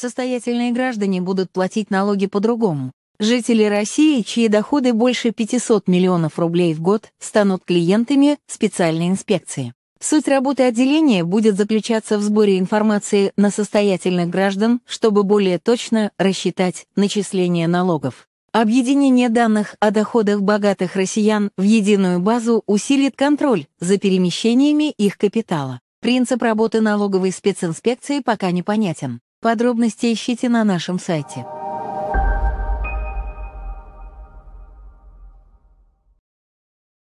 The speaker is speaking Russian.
Состоятельные граждане будут платить налоги по-другому. Жители России, чьи доходы больше 500 миллионов рублей в год, станут клиентами специальной инспекции. Суть работы отделения будет заключаться в сборе информации на состоятельных граждан, чтобы более точно рассчитать начисление налогов. Объединение данных о доходах богатых россиян в единую базу усилит контроль за перемещениями их капитала. Принцип работы налоговой специнспекции пока непонятен. Подробности ищите на нашем сайте.